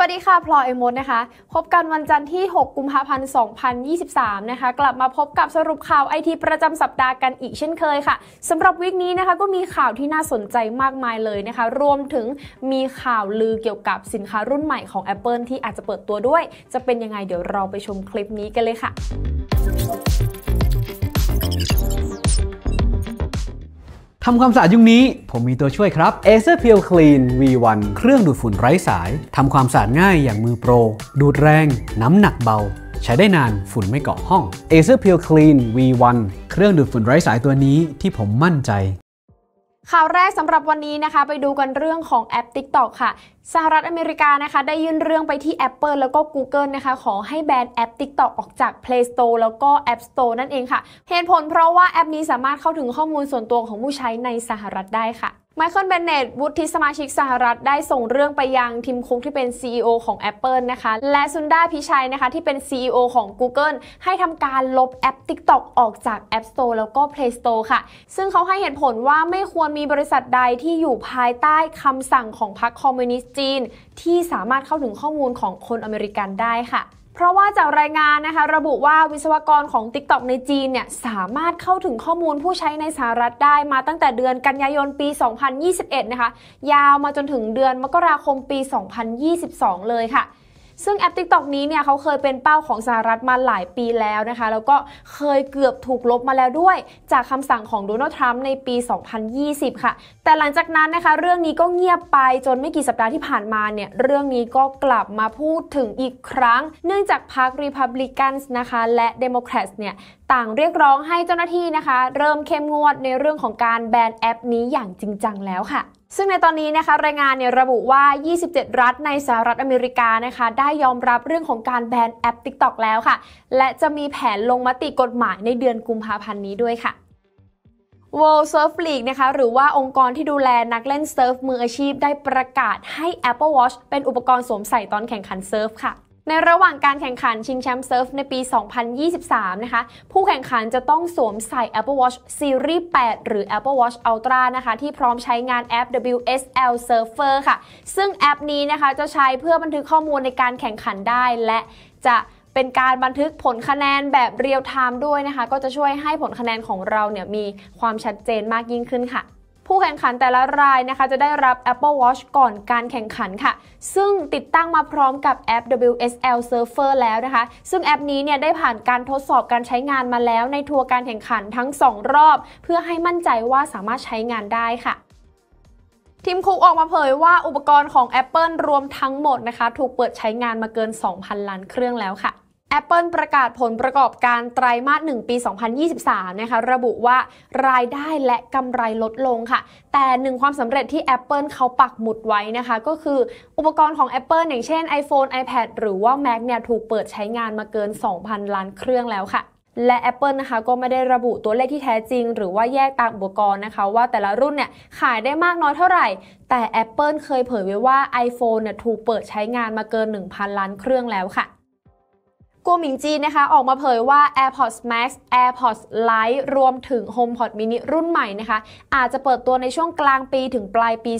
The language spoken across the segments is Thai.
วัสดีค่ะ พลอยเอมดนะคะ พบกันวันจันทร์ที่ 6 กุมภาพันธ์ 2023 นะคะ กลับมาพบกับสรุปข่าวไอทีประจำสัปดาห์กันอีกเช่นเคยค่ะ สำหรับวิกนี้นะคะ ก็มีข่าวที่น่าสนใจมากมายเลยนะคะ รวมถึงมีข่าวลือเกี่ยวกับสินค้ารุ่นใหม่ของ Apple ที่อาจจะเปิดตัวด้วย จะเป็นยังไงเดี๋ยวเราไปชมคลิปนี้กันเลยค่ะทำความสะอาดยุคนี้ผมมีตัวช่วยครับ Acer Pure Clean V1 เครื่องดูดฝุ่นไร้สายทำความสะอาดง่ายอย่างมือโปร ดูดแรง น้ำหนักเบา ใช้ได้นานฝุ่นไม่เกาะห้อง Acer Pure Clean V1 เครื่องดูดฝุ่นไร้สายตัวนี้ที่ผมมั่นใจข่าวแรกสำหรับวันนี้นะคะไปดูกันเรื่องของแอป TikTok ค่ะ สหรัฐอเมริกานะคะ ได้ยื่นเรื่องไปที่ Apple แล้วก็ Google นะคะขอให้แบนแอป TikTok ออกจาก Play Store แล้วก็ App Store นั่นเองค่ะ เหตุผลเพราะว่าแอปนี้สามารถเข้าถึงข้อมูลส่วนตัวของผู้ใช้ในสหรัฐได้ค่ะไมเคิลเบนเนตวุฒิสมาชิกสหรัฐได้ส่งเรื่องไปยังทิมคุกที่เป็น CEO ของ Apple นะคะ และซุนดาพิชัยนะคะที่เป็น CEO ของ Google ให้ทำการลบแอป TikTok ออกจาก App Store แล้วก็ Play Store ค่ะ ซึ่งเขาให้เหตุผลว่าไม่ควรมีบริษัทใดที่อยู่ภายใต้คำสั่งของพรรคคอมมิวนิสต์จีน ที่สามารถเข้าถึงข้อมูลของคนอเมริกันได้ค่ะเพราะว่าจากรายงานนะคะ ระบุว่าวิศวกรของ TikTok ในจีนเนี่ยสามารถเข้าถึงข้อมูลผู้ใช้ในสหรัฐได้มาตั้งแต่เดือนกันยายนปี 2021 นะคะ ยาวมาจนถึงเดือนมกราคมปี 2022 เลยค่ะซึ่งแอป TikTok นี้เนี่ยเขาเคยเป็นเป้าของสหรัฐมาหลายปีแล้วนะคะ แล้วก็เคยเกือบถูกลบมาแล้วด้วย จากคำสั่งของโดนัลด์ทรัมป์ในปี 2020 ค่ะ แต่หลังจากนั้นนะคะเรื่องนี้ก็เงียบไปจนไม่กี่สัปดาห์ที่ผ่านมาเนี่ย เรื่องนี้ก็กลับมาพูดถึงอีกครั้ง เนื่องจากพรรคีพับลิกันส์นะคะและเดโมแครตเนี่ย ต่างเรียกร้องให้เจ้าหน้าที่นะคะ เริ่มเข้มงวดในเรื่องของการแบนแอปนี้อย่างจริงจังแล้วค่ะซึ่งในตอนนี้นะคะรายงานเนี่ยระบุว่า 27 รัฐในสหรัฐอเมริกานะคะได้ยอมรับเรื่องของการแบนแอป TikTok แล้วค่ะ และจะมีแผนลงมติกฎหมายในเดือนกุมภาพันธ์นี้ด้วยค่ะ World Surf League นะคะหรือว่าองค์กรที่ดูแลนักเล่นเซิร์ฟมืออาชีพได้ประกาศให้ Apple Watch เป็นอุปกรณ์สวมใส่ตอนแข่งขันเซิร์ฟค่ะในระหว่างการแข่งขันชิงแชมป์เซิร์ฟในปี 2023นะคะ ผู้แข่งขันจะต้องสวมใส่ Apple Watch Series 8 หรือ Apple Watch Ultra นะคะที่พร้อมใช้งานแอป WSL Surfer ค่ะ ซึ่งแอปนี้นะคะจะใช้เพื่อบันทึกข้อมูลในการแข่งขันได้และจะเป็นการบันทึกผลคะแนนแบบเรียลไทม์ด้วยนะคะ ก็จะช่วยให้ผลคะแนนของเราเนี่ยมีความชัดเจนมากยิ่งขึ้นค่ะผู้แข่งขันแต่ละรายนะคะ จะได้รับ Apple Watch ก่อนการแข่งขันค่ะ ซึ่งติดตั้งมาพร้อมกับแอป WSL Surfer แล้วนะคะ ซึ่งแอปนี้เนี่ยได้ผ่านการทดสอบการใช้งานมาแล้วในทัวร์การแข่งขันทั้ง 2 รอบ เพื่อให้มั่นใจว่าสามารถใช้งานได้ค่ะ ทีมคุกออกมาเผยว่าอุปกรณ์ของ Apple รวมทั้งหมดนะคะ ถูกเปิดใช้งานมาเกิน 2,000 ล้านเครื่องแล้วค่ะ Apple ประกาศผลประกอบการไตรามาส1ปี 2023 นะคะระบุว่ารายได้และกำไรลดลงค่ะ แต่หนึ่งความสำเร็จที่ Apple เขาปักหมุดไว้นะคะ ก็คืออุปกรณ์ของ Apple อย่างเช่น iPhone iPad หรือว่า Mac เนี่ยถูกเปิดใช้งานมาเกิน 2,000 ล้านเครื่องแล้วค่ะ และ Apple นะคะก็ไม่ได้ระบุตัวเลขที่แท้จริงหรือว่าแยกตามอุปกรณ์นะคะ ว่าแต่ละรุ่นเนี่ยขายได้มากน้อยเท่าไหร่ แต่ Apple เคยเผยไว้ว่า iPhone เนี่ยถูกเปิดใช้งานมาเกิน 1,000 ล้านเครื่องแล้วค่ะกัวหมิงจีนนะคะออกมาเผยว่า AirPods Max AirPods Lite รวมถึง HomePod mini รุ่นใหม่นะคะ อาจจะเปิดตัวในช่วงกลางปีถึงปลายปี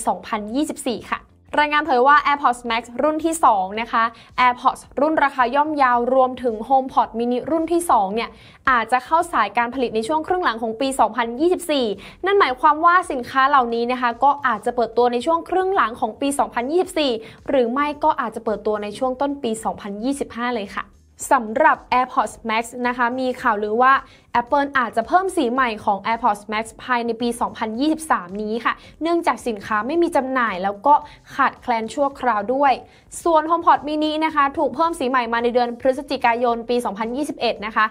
2024 ค่ะ รายงานเผยว่า AirPods Max รุ่นที่ 2 นะคะ AirPods รุ่นราคาย่อมยาว รวมถึง HomePod mini รุ่นที่ 2 เนี่ยอาจจะเข้าสายการผลิตในช่วงครึ่งหลังของปี 2024 นั่นหมายความว่าสินค้าเหล่านี้นะคะก็อาจจะเปิดตัวในช่วงครึ่งหลังของปี 2024 หรือไม่ก็อาจจะเปิดตัวในช่วงต้นปี 2025 เลยค่ะสำหรับ AirPods Max นะคะ มีข่าวหรือว่า Apple อาจจะเพิ่มสีใหม่ของ AirPods Max ภายในปี 2023 นี้ค่ะ เนื่องจากสินค้าไม่มีจำหน่ายแล้วก็ขาดแคลนชั่วคราวด้วย ส่วน HomePod mini นะคะถูกเพิ่มสีใหม่มาในเดือนพฤศจิกายนปี 2021 นะคะ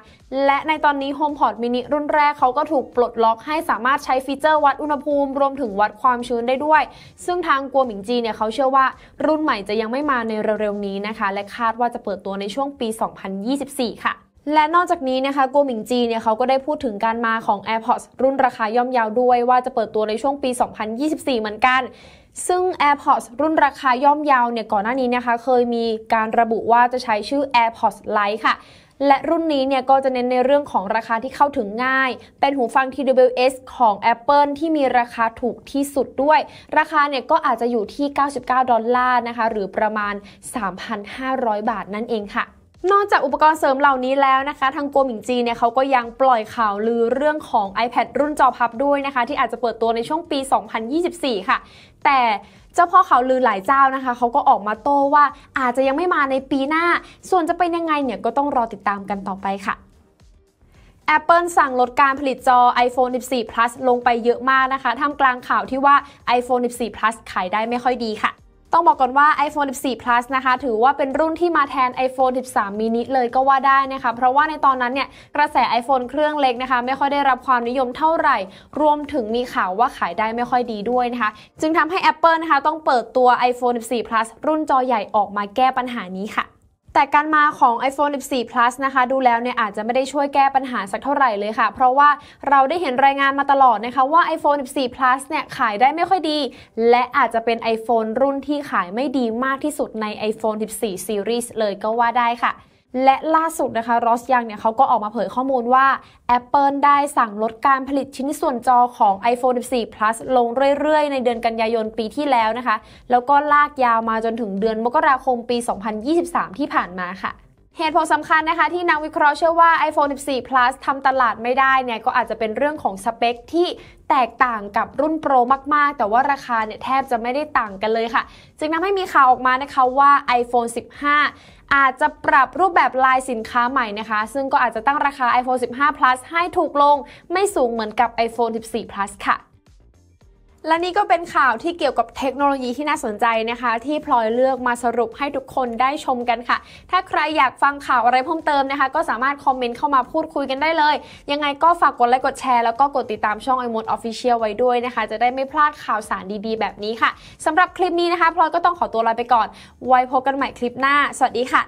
และในตอนนี้ HomePod mini รุ่นแรกเขาก็ถูกปลดล็อกให้สามารถใช้ฟีเจอร์วัดอุณหภูมิ รวมถึงวัดความชื้นได้ด้วย ซึ่งทางกัวหมิงจีเนี่ยเขาเชื่อว่ารุ่นใหม่จะยังไม่มาในเร็วๆนี้นะคะและคาดว่าจะเปิดตัวในช่วงปี 2024 ค่ะและนอกจากนี้นะคะโกหมิงจีเนี่ยเขาก็ได้พูดถึงการมาของ AirPods รุ่นราคาย่อมยาวด้วย ว่าจะเปิดตัวในช่วงปี 2024 เหมือนกัน ซึ่ง AirPods รุ่นราคาย่อมยาวเนี่ยก่อนหน้านี้นะคะเคยมีการระบุว่าจะใช้ชื่อ AirPods Lite ค่ะ และรุ่นนี้เนี่ยก็จะเน้นในเรื่องของราคาที่เข้าถึงง่าย เป็นหูฟัง TWS ของ Apple ที่มีราคาถูกที่สุดด้วย ราคาเนี่ยก็อาจจะอยู่ที่ 99 ดอลลาร์นะคะหรือประมาณ 3,500 บาทนั่นเองค่ะนอกจากอุปกรณ์เสริมเหล่านี้แล้วนะคะ ทางโกมิงจีเนี่ยเขาก็ยังปล่อยข่าวลือเรื่องของ iPad รุ่นจอพับด้วยนะคะ ที่อาจจะเปิดตัวในช่วงปี 2024 ค่ะ แต่เจ้าพ่อข่าวลือหลายเจ้านะคะ เขาก็ออกมาโต้ว่าอาจจะยังไม่มาในปีหน้า ส่วนจะเป็นยังไงเนี่ยก็ต้องรอติดตามกันต่อไปค่ะ Apple สั่งลดการผลิตจอ iPhone 14 Plus ลงไปเยอะมากนะคะท่ามกลางข่าวที่ว่า iPhone 14 Plus ขายได้ไม่ค่อยดีค่ะต้องบอกก่อนว่า iPhone 14 plus นะคะถือว่าเป็นรุ่นที่มาแทน iPhone 13 mini เลยก็ว่าได้นะคะ เพราะว่าในตอนนั้นเนี่ยกระแส iPhone เครื่องเล็กนะคะ ไม่ค่อยได้รับความนิยมเท่าไหร่ รวมถึงมีข่าวว่าขายได้ไม่ค่อยดีด้วยนะคะจึงทำให้ Apple นะคะต้องเปิดตัว iPhone 14 plus รุ่นจอใหญ่ออกมาแก้ปัญหานี้ค่ะแต่การมาของ iPhone 14 plus นะคะ ดูแล้วเนี่ยอาจจะไม่ได้ช่วยแก้ปัญหาสักเท่าไหร่เลยค่ะ เพราะว่าเราได้เห็นรายงานมาตลอดนะคะว่า iPhone 14 plus เนี่ยขายได้ไม่ค่อยดี และอาจจะเป็น iPhone รุ่นที่ขายไม่ดีมากที่สุดใน iPhone 14 series เลยก็ว่าได้ค่ะและล่าสุดนะคะรอสยังเนี่ยเขาก็ออกมาเผยข้อมูลว่า Apple ได้สั่งลดการผลิตชิ้นส่วนจอของ iPhone 14 Plus ลงเรื่อยๆ ในเดือนกันยายนปีที่แล้วนะคะ แล้วก็ลากยาวมาจนถึงเดือนมกราคมปี 2023 ที่ผ่านมาค่ะ เหตุผลสำคัญนะคะที่นักวิเคราะห์เชื่อว่า iPhone 14 Plus ทำตลาดไม่ได้เนี่ยก็อาจจะเป็นเรื่องของสเปคที่แตกต่างกับรุ่นโปรมากๆ แต่ว่าราคาเนี่ยแทบจะไม่ได้ต่างกันเลยค่ะจึงทำให้มีข่าวออกมานะคะว่า iPhone 15อาจจะปรับรูปแบบลายสินค้าใหม่นะคะ ซึ่งก็อาจจะตั้งราคา iPhone 15 Plus ให้ถูกลง ไม่สูงเหมือนกับ iPhone 14 Plus ค่ะและนี่ก็เป็นข่าวที่เกี่ยวกับเทคโนโลยีที่น่าสนใจนะคะ ที่พลอยเลือกมาสรุปให้ทุกคนได้ชมกันค่ะ ถ้าใครอยากฟังข่าวอะไรเพิ่มเติมนะคะ ก็สามารถคอมเมนต์เข้ามาพูดคุยกันได้เลย ยังไงก็ฝากกดไลค์กดแชร์แล้วก็กดติดตามช่องไอมดออฟฟิเชียลไว้ด้วยนะคะ จะได้ไม่พลาดข่าวสารดีๆแบบนี้ค่ะสำหรับคลิปนี้นะคะพลอยก็ต้องขอตัวลาไปก่อนไว้พบกันใหม่คลิปหน้า สวัสดีค่ะ